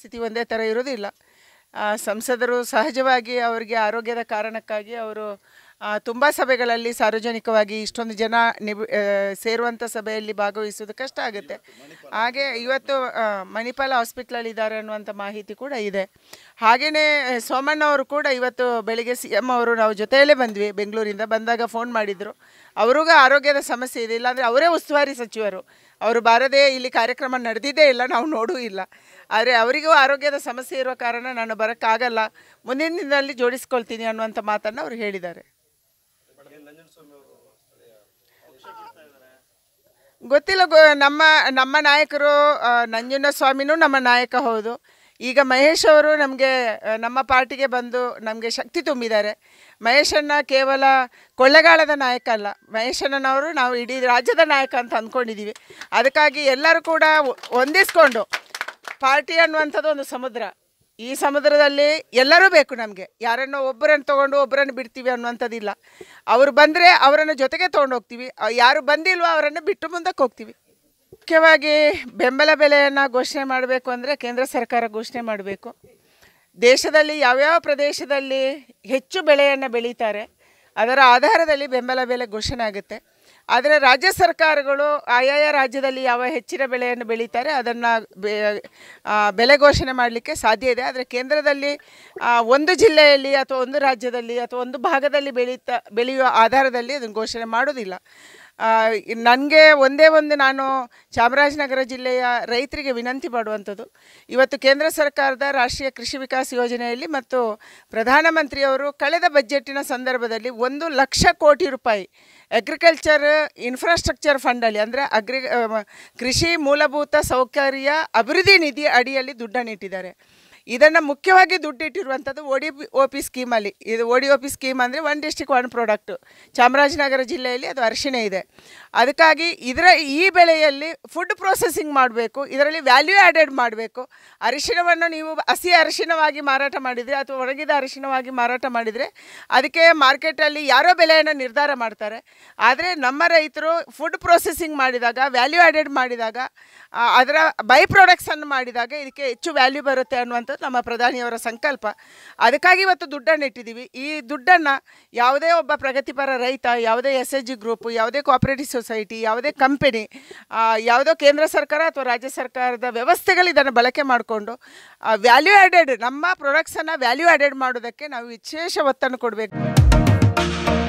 ಸ್ಥಿತಿ ಒಂದೇ ಥರ ಇರೋದಿಲ್ಲ ಸಂಸದರು ಸಹಜವಾಗಿ ಅವರಿಗೆ ಆರೋಗ್ಯದ ಕಾರಣಕ್ಕಾಗಿ ಅವರು ತುಂಬ ಸಭೆಗಳಲ್ಲಿ ಸಾರ್ವಜನಿಕವಾಗಿ ಇಷ್ಟೊಂದು ಜನ ನಿಬ್ ಸೇರುವಂಥ ಸಭೆಯಲ್ಲಿ ಭಾಗವಹಿಸೋದು ಕಷ್ಟ ಆಗುತ್ತೆ ಹಾಗೆ ಇವತ್ತು ಮಣಿಪಾಲ ಇದ್ದಾರೆ ಅನ್ನುವಂಥ ಮಾಹಿತಿ ಕೂಡ ಇದೆ ಹಾಗೆಯೇ ಸೋಮಣ್ಣ ಅವರು ಕೂಡ ಇವತ್ತು ಬೆಳಿಗ್ಗೆ ಸಿ ಎಮ್ ಅವರು ನಾವು ಜೊತೆಯಲ್ಲೇ ಬಂದ್ವಿ ಬೆಂಗಳೂರಿಂದ ಬಂದಾಗ ಫೋನ್ ಮಾಡಿದರು ಅವ್ರಿಗೂ ಆರೋಗ್ಯದ ಸಮಸ್ಯೆ ಇದೆ ಇಲ್ಲಾಂದರೆ ಅವರೇ ಉಸ್ತುವಾರಿ ಸಚಿವರು ಅವರು ಬಾರದೇ ಇಲ್ಲಿ ಕಾರ್ಯಕ್ರಮ ನಡೆದಿದ್ದೇ ಇಲ್ಲ ನಾವು ನೋಡೂ ಇಲ್ಲ ಆದರೆ ಅವರಿಗೂ ಆರೋಗ್ಯದ ಸಮಸ್ಯೆ ಇರುವ ಕಾರಣ ನಾನು ಬರೋಕ್ಕಾಗಲ್ಲ ಮುಂದಿನ ದಿನದಲ್ಲಿ ಜೋಡಿಸ್ಕೊಳ್ತೀನಿ ಅನ್ನುವಂಥ ಮಾತನ್ನು ಅವರು ಹೇಳಿದ್ದಾರೆ ಗೊತ್ತಿಲ್ಲ ಗೊ ನಮ್ಮ ನಮ್ಮ ನಾಯಕರು ನಂಜುನ ಸ್ವಾಮಿನೂ ನಮ್ಮ ನಾಯಕ ಹೌದು ಈಗ ಮಹೇಶ್ ಅವರು ನಮಗೆ ನಮ್ಮ ಪಾರ್ಟಿಗೆ ಬಂದು ನಮಗೆ ಶಕ್ತಿ ತುಂಬಿದ್ದಾರೆ ಮಹೇಶಣ್ಣ ಕೇವಲ ಕೊಳ್ಳೆಗಾಲದ ನಾಯಕ ಅಲ್ಲ ಮಹೇಶಣ್ಣನವರು ನಾವು ಇಡೀ ರಾಜ್ಯದ ನಾಯಕ ಅಂತ ಅಂದ್ಕೊಂಡಿದ್ದೀವಿ ಅದಕ್ಕಾಗಿ ಎಲ್ಲರೂ ಕೂಡ ಹೊಂದಿಸ್ಕೊಂಡು ಪಾರ್ಟಿ ಅನ್ನುವಂಥದ್ದು ಒಂದು ಸಮುದ್ರ ಈ ಸಮುದ್ರದಲ್ಲಿ ಎಲ್ಲರೂ ಬೇಕು ನಮಗೆ ಯಾರನ್ನೋ ಒಬ್ಬರನ್ನು ತೊಗೊಂಡು ಒಬ್ಬರನ್ನು ಬಿಡ್ತೀವಿ ಅನ್ನುವಂಥದ್ದಿಲ್ಲ ಅವರು ಬಂದರೆ ಅವರನ್ನು ಜೊತೆಗೆ ತೊಗೊಂಡು ಹೋಗ್ತೀವಿ ಯಾರು ಬಂದಿಲ್ವೋ ಅವರನ್ನು ಬಿಟ್ಟು ಮುಂದಕ್ಕೆ ಹೋಗ್ತೀವಿ ಮುಖ್ಯವಾಗಿ ಬೆಂಬಲ ಬೆಲೆಯನ್ನು ಘೋಷಣೆ ಮಾಡಬೇಕು ಅಂದರೆ ಕೇಂದ್ರ ಸರ್ಕಾರ ಘೋಷಣೆ ಮಾಡಬೇಕು ದೇಶದಲ್ಲಿ ಯಾವ್ಯಾವ ಪ್ರದೇಶದಲ್ಲಿ ಹೆಚ್ಚು ಬೆಳೆಯನ್ನು ಬೆಳೀತಾರೆ ಅದರ ಆಧಾರದಲ್ಲಿ ಬೆಂಬಲ ಬೆಲೆ ಘೋಷಣೆ ಆಗುತ್ತೆ ಆದರೆ ರಾಜ್ಯ ಸರ್ಕಾರಗಳು ಆಯಾಯ ರಾಜ್ಯದಲ್ಲಿ ಯಾವ ಹೆಚ್ಚಿನ ಬೆಳೆಯನ್ನು ಬೆಳೀತಾರೆ ಅದನ್ನು ಬೆಲೆ ಘೋಷಣೆ ಮಾಡಲಿಕ್ಕೆ ಸಾಧ್ಯ ಇದೆ ಆದರೆ ಕೇಂದ್ರದಲ್ಲಿ ಒಂದು ಜಿಲ್ಲೆಯಲ್ಲಿ ಅಥವಾ ಒಂದು ರಾಜ್ಯದಲ್ಲಿ ಅಥವಾ ಒಂದು ಭಾಗದಲ್ಲಿ ಬೆಳೀತಾ ಬೆಳೆಯುವ ಆಧಾರದಲ್ಲಿ ಅದನ್ನು ಘೋಷಣೆ ಮಾಡೋದಿಲ್ಲ ನನಗೆ ಒಂದೇ ಒಂದು ನಾನು ಚಾಮರಾಜನಗರ ಜಿಲ್ಲೆಯ ರೈತರಿಗೆ ವಿನಂತಿ ಮಾಡುವಂಥದ್ದು ಇವತ್ತು ಕೇಂದ್ರ ಸರ್ಕಾರದ ರಾಷ್ಟ್ರೀಯ ಕೃಷಿ ವಿಕಾಸ್ ಯೋಜನೆಯಲ್ಲಿ ಮತ್ತು ಪ್ರಧಾನಮಂತ್ರಿಯವರು ಕಳೆದ ಬಜೆಟ್ಟಿನ ಸಂದರ್ಭದಲ್ಲಿ ಒಂದು ಲಕ್ಷ ಕೋಟಿ ರೂಪಾಯಿ ಅಗ್ರಿಕಲ್ಚರ್ ಇನ್ಫ್ರಾಸ್ಟ್ರಕ್ಚರ್ ಫಂಡಲ್ಲಿ ಅಂದರೆ ಅಗ್ರಿ ಕೃಷಿ ಮೂಲಭೂತ ಸೌಕರ್ಯ ಅಭಿವೃದ್ಧಿ ನಿಧಿ ಅಡಿಯಲ್ಲಿ ದುಡ್ಡನ್ನು ಇಟ್ಟಿದ್ದಾರೆ ಇದನ್ನು ಮುಖ್ಯವಾಗಿ ಇಟ್ಟಿರುವಂಥದ್ದು ಒಡಿ ಓ ಪಿ ಸ್ಕೀಮಲ್ಲಿ ಇದು ಒಡಿ ಓ ಪಿ ಸ್ಕೀಮ್ ಅಂದರೆ one district one product Chamarajanagar ಜಿಲ್ಲೆಯಲ್ಲಿ ಅದು ಅರಿಶಿಣ ಇದೆ ಅದಕ್ಕಾಗಿ ಇದರ ಈ ಬೆಳೆಯಲ್ಲಿ ಫುಡ್ ಪ್ರೊಸೆಸಿಂಗ್ ಮಾಡಬೇಕು ಇದರಲ್ಲಿ ವ್ಯಾಲ್ಯೂ ಆ್ಯಡೆಡ್ ಮಾಡಬೇಕು ಅರಿಶಿಣವನ್ನು ನೀವು ಹಸಿ ಅರಿಶಿಣವಾಗಿ ಮಾರಾಟ ಮಾಡಿದರೆ ಅಥವಾ ಒಣಗಿದ ಅರಿಶಿಣವಾಗಿ ಮಾರಾಟ ಮಾಡಿದರೆ ಅದಕ್ಕೆ ಮಾರ್ಕೆಟಲ್ಲಿ ಯಾರೋ ಬೆಲೆಯನ್ನು ನಿರ್ಧಾರ ಮಾಡ್ತಾರೆ ಆದರೆ ನಮ್ಮ ರೈತರು ಫುಡ್ ಪ್ರೊಸೆಸಿಂಗ್ ಮಾಡಿದಾಗ ವ್ಯಾಲ್ಯೂ ಆ್ಯಡೆಡ್ ಮಾಡಿದಾಗ ಅದರ ಬೈ ಪ್ರಾಡಕ್ಟ್ಸನ್ನು ಮಾಡಿದಾಗ ಇದಕ್ಕೆ ಹೆಚ್ಚು ವ್ಯಾಲ್ಯೂ ಬರುತ್ತೆ ಅನ್ನುವಂಥದ್ದು ನಮ್ಮ ಪ್ರಧಾನಿಯವರ ಸಂಕಲ್ಪ ಅದಕ್ಕಾಗಿ ಇವತ್ತು ದುಡ್ಡನ್ನು ಇಟ್ಟಿದ್ದೀವಿ ಈ ದುಡ್ಡನ್ನು ಯಾವುದೇ ಒಬ್ಬ ಪ್ರಗತಿಪರ ರೈತ ಯಾವುದೇ ಎಸ್ ಎಚ್ ಜಿ ಗ್ರೂಪು ಯಾವುದೇ ಕೋಆಪರೇಟಿವ್ ಸೊಸೈಟಿ ಯಾವುದೇ ಕಂಪೆನಿ ಯಾವುದೋ ಕೇಂದ್ರ ಸರ್ಕಾರ ಅಥವಾ ರಾಜ್ಯ ಸರ್ಕಾರದ ವ್ಯವಸ್ಥೆಗಳು ಇದನ್ನು ಬಳಕೆ ಮಾಡಿಕೊಂಡು ವ್ಯಾಲ್ಯೂ ಆ್ಯಡೆಡ್ ನಮ್ಮ ಪ್ರೊಡಕ್ಟ್ಸನ್ನು ವ್ಯಾಲ್ಯೂ ಆ್ಯಡೆಡ್ ಮಾಡೋದಕ್ಕೆ ನಾವು ವಿಶೇಷ ಒತ್ತನ್ನು ಕೊಡಬೇಕು